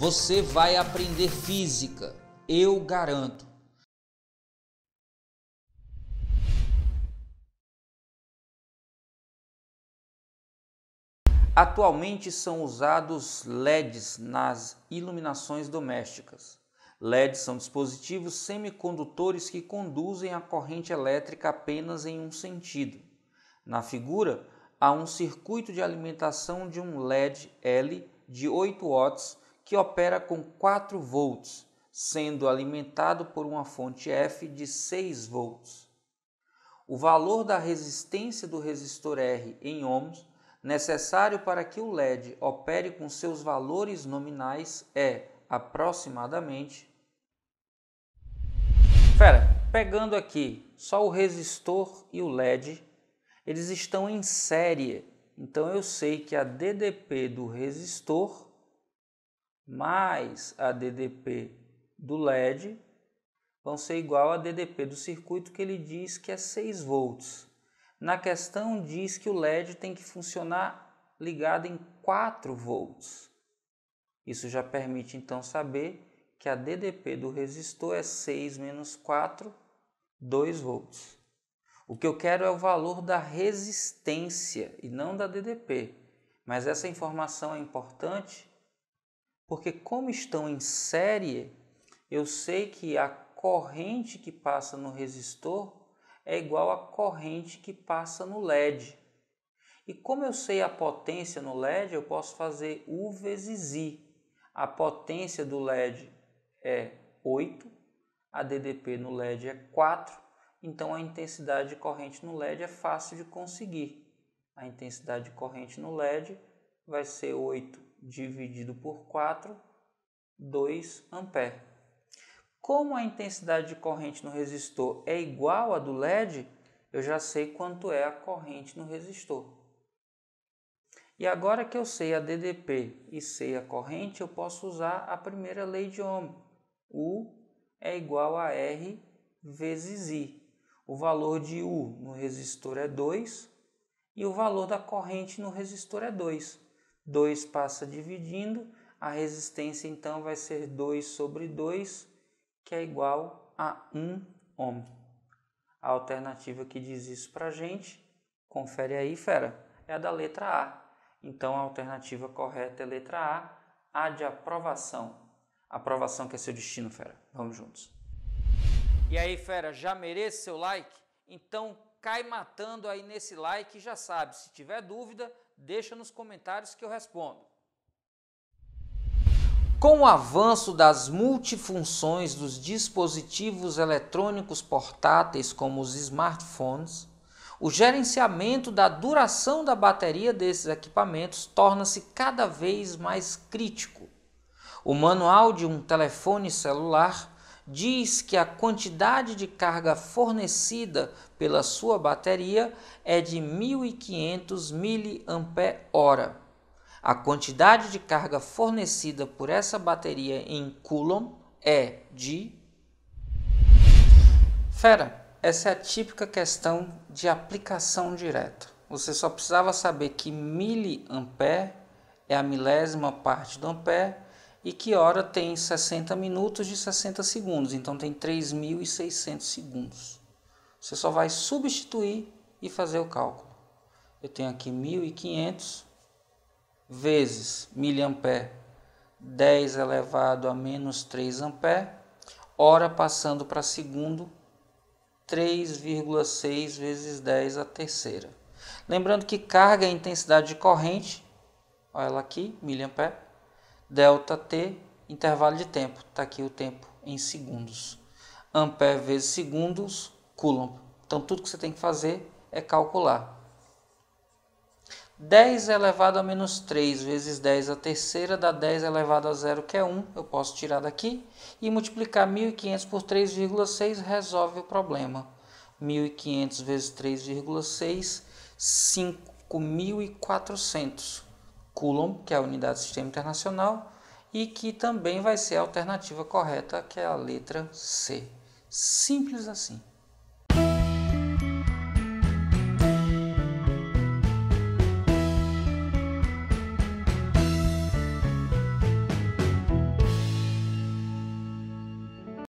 Você vai aprender física, eu garanto. Atualmente são usados LEDs nas iluminações domésticas. LEDs são dispositivos semicondutores que conduzem a corrente elétrica apenas em um sentido. Na figura, há um circuito de alimentação de um LED L de 8 watts que opera com 4 volts, sendo alimentado por uma fonte F de 6 volts. O valor da resistência do resistor R em ohms necessário para que o LED opere com seus valores nominais é aproximadamente. Fera, pegando aqui só o resistor e o LED, eles estão em série, então eu sei que a DDP do resistor mais a DDP do LED vão ser igual a DDP do circuito que ele diz que é 6 volts. Na questão diz que o LED tem que funcionar ligado em 4 volts. Isso já permite então saber que a DDP do resistor é 6 menos 4, 2 volts. O que eu quero é o valor da resistência e não da DDP, mas essa informação é importante porque, como estão em série, eu sei que a corrente que passa no resistor é igual à corrente que passa no LED. E como eu sei a potência no LED, eu posso fazer U vezes I. A potência do LED é 8, a DDP no LED é 4, então a intensidade de corrente no LED é fácil de conseguir. A intensidade de corrente no LED vai ser 8 dividido por 4, 2 A. Como a intensidade de corrente no resistor é igual à do LED, eu já sei quanto é a corrente no resistor. E agora que eu sei a DDP e sei a corrente, eu posso usar a primeira lei de Ohm. U é igual a R vezes I. O valor de U no resistor é 2 e o valor da corrente no resistor é 2. 2 passa dividindo, a resistência então vai ser 2 sobre 2, que é igual a 1 ohm. A alternativa que diz isso para gente, confere aí, fera, é a da letra A. Então a alternativa correta é letra A, A de aprovação. Aprovação que é seu destino, fera. Vamos juntos. E aí, fera, já merece seu like? Então cai matando aí nesse like e já sabe, se tiver dúvida, Deixa nos comentários que eu respondo. Com o avanço das multifunções dos dispositivos eletrônicos portáteis, como os smartphones, o gerenciamento da duração da bateria desses equipamentos torna-se cada vez mais crítico. O manual de um telefone celular diz que a quantidade de carga fornecida pela sua bateria é de 1500 mAh. A quantidade de carga fornecida por essa bateria em Coulomb é de. Fera, essa é a típica questão de aplicação direta. Você só precisava saber que miliampere é a milésima parte do ampere e que hora tem 60 minutos de 60 segundos, então tem 3.600 segundos. Você só vai substituir e fazer o cálculo. Eu tenho aqui 1.500 vezes miliampere, 10 elevado a menos 3 ampere, hora passando para segundo, 3,6 vezes 10 a terceira. Lembrando que carga é intensidade de corrente, olha ela aqui, miliampere, delta t, intervalo de tempo, está aqui o tempo em segundos. Ampere vezes segundos, coulomb. Então tudo que você tem que fazer é calcular. 10 elevado a menos 3 vezes 10 a terceira dá 10 elevado a zero que é 1, eu posso tirar daqui, e multiplicar 1.500 por 3,6 resolve o problema. 1.500 vezes 3,6, 5.400. Coulomb, que é a unidade do sistema internacional, e que também vai ser a alternativa correta, que é a letra C. Simples assim.